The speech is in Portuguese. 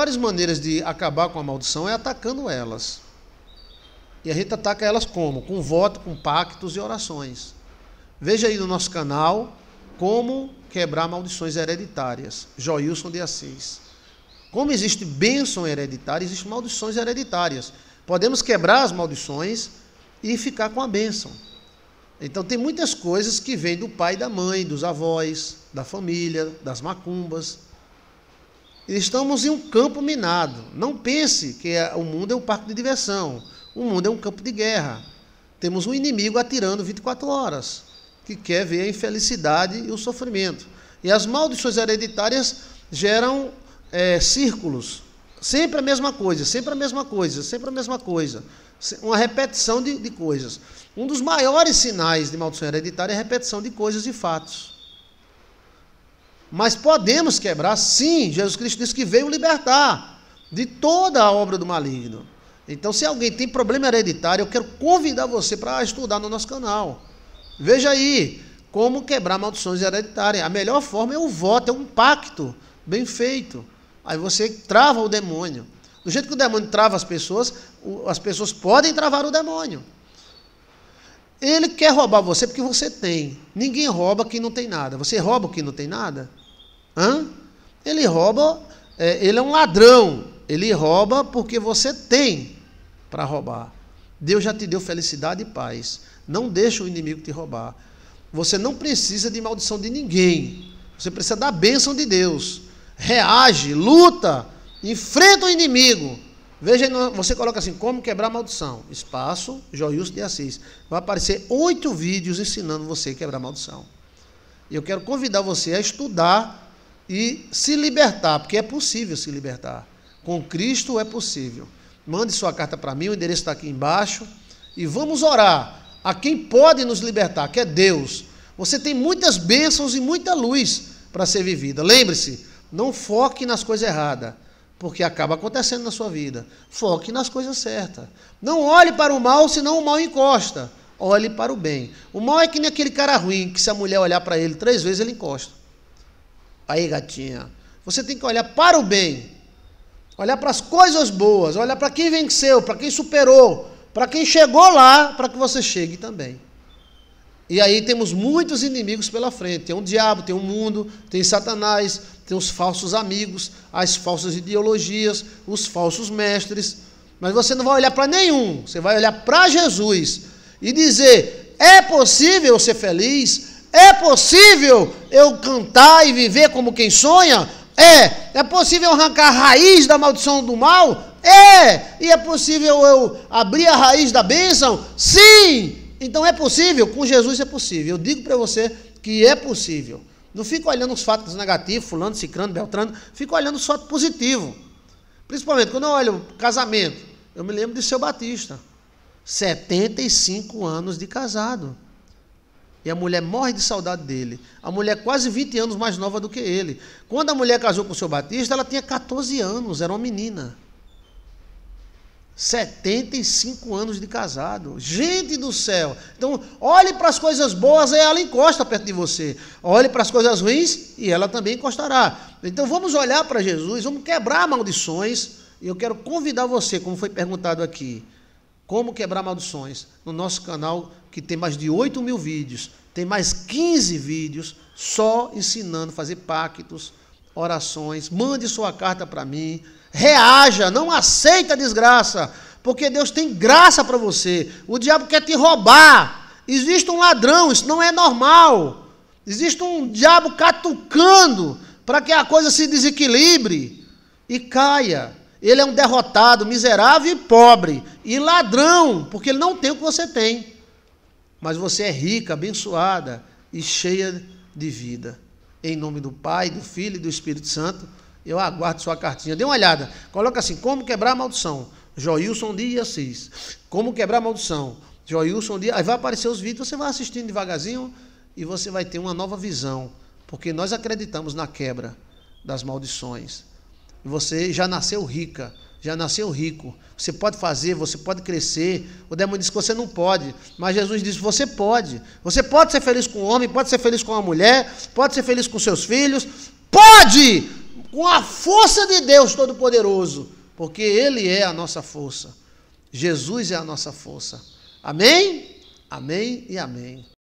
melhores maneiras de acabar com a maldição é atacando elas. E a gente ataca elas como? Com voto, com pactos e orações. Veja aí no nosso canal como quebrar maldições hereditárias. Joilson de Assis. Como existe bênção hereditária, existem maldições hereditárias. Podemos quebrar as maldições e ficar com a bênção. Então tem muitas coisas que vêm do pai, da mãe, dos avós, da família, das macumbas. Estamos em um campo minado. Não pense que é, o mundo é um parque de diversão. O mundo é um campo de guerra. Temos um inimigo atirando 24 horas, que quer ver a infelicidade e o sofrimento. E as maldições hereditárias geram é, círculos. Sempre a mesma coisa, sempre a mesma coisa, sempre a mesma coisa. Uma repetição de, de coisas. Um dos maiores sinais de maldição hereditária é a repetição de coisas e fatos. Mas podemos quebrar, sim. Jesus Cristo disse que veio libertar de toda a obra do maligno. Então, se alguém tem problema hereditário, eu quero convidar você para estudar no nosso canal. Veja aí como quebrar maldições hereditárias. A melhor forma é o voto, é um pacto bem feito. Aí você trava o demônio. Do jeito que o demônio trava as pessoas, as pessoas podem travar o demônio. Ele quer roubar você porque você tem. Ninguém rouba quem não tem nada. Você rouba quem não tem nada? Hã? Ele rouba, é, ele é um ladrão. Ele rouba porque você tem para roubar. Deus já te deu felicidade e paz. Não deixa o inimigo te roubar. Você não precisa de maldição de ninguém. Você precisa da bênção de Deus. Reage, luta, enfrenta o inimigo. Veja, você coloca assim, como quebrar maldição. Espaço, Joilson de Assis. Vai aparecer oito vídeos ensinando você a quebrar maldição. E eu quero convidar você a estudar e se libertar, porque é possível se libertar. Com Cristo é possível. Mande sua carta para mim, o endereço está aqui embaixo. E vamos orar a quem pode nos libertar, que é Deus. Você tem muitas bênçãos e muita luz para ser vivida. Lembre-se, não foque nas coisas erradas, porque acaba acontecendo na sua vida. Foque nas coisas certas. Não olhe para o mal, senão o mal encosta. Olhe para o bem. O mal é que nem aquele cara ruim, que se a mulher olhar para ele três vezes, ele encosta. Aí, gatinha, você tem que olhar para o bem, olhar para as coisas boas, olhar para quem venceu, para quem superou, para quem chegou lá, para que você chegue também. E aí temos muitos inimigos pela frente. Tem um diabo, tem um mundo, tem Satanás, tem os falsos amigos, as falsas ideologias, os falsos mestres. Mas você não vai olhar para nenhum. Você vai olhar para Jesus e dizer: é possível ser feliz? É possível eu cantar e viver como quem sonha? É. É possível arrancar a raiz da maldição do mal? É. E é possível eu abrir a raiz da bênção? Sim. Então é possível? Com Jesus é possível. Eu digo para você que é possível. Não fico olhando os fatos negativos, fulano, cicrano, beltrano. Fico olhando os fatos positivos. Principalmente quando eu olho casamento. Eu me lembro de seu Batista. 75 anos de casado. E a mulher morre de saudade dele. A mulher é quase 20 anos mais nova do que ele. Quando a mulher casou com o seu Batista, ela tinha 14 anos, era uma menina. 75 anos de casado. Gente do céu! Então, olhe para as coisas boas e ela encosta perto de você. Olhe para as coisas ruins e ela também encostará. Então, vamos olhar para Jesus, vamos quebrar maldições. E eu quero convidar você, como foi perguntado aqui, como Quebrar Maldições, no nosso canal que tem mais de 8 mil vídeos, tem mais 15 vídeos só ensinando a fazer pactos, orações. Mande sua carta para mim. Reaja, não aceita a desgraça, porque Deus tem graça para você. O diabo quer te roubar. Existe um ladrão, isso não é normal. Existe um diabo catucando para que a coisa se desequilibre e caia. Ele é um derrotado, miserável e pobre. E ladrão, porque ele não tem o que você tem. Mas você é rica, abençoada e cheia de vida. Em nome do Pai, do Filho e do Espírito Santo, eu aguardo sua cartinha. Dê uma olhada. Coloca assim: Como quebrar a maldição? Joilson Dias 6. Como quebrar a maldição? Joilson Dias. Aí vai aparecer os vídeos, você vai assistindo devagarzinho e você vai ter uma nova visão, porque nós acreditamos na quebra das maldições. Você já nasceu rica, já nasceu rico. Você pode fazer, você pode crescer. O demônio disse que você não pode, mas Jesus disse: você pode. Você pode ser feliz com um homem, pode ser feliz com a mulher, pode ser feliz com seus filhos. Pode! Com a força de Deus Todo-Poderoso, porque Ele é a nossa força. Jesus é a nossa força. Amém? Amém e amém.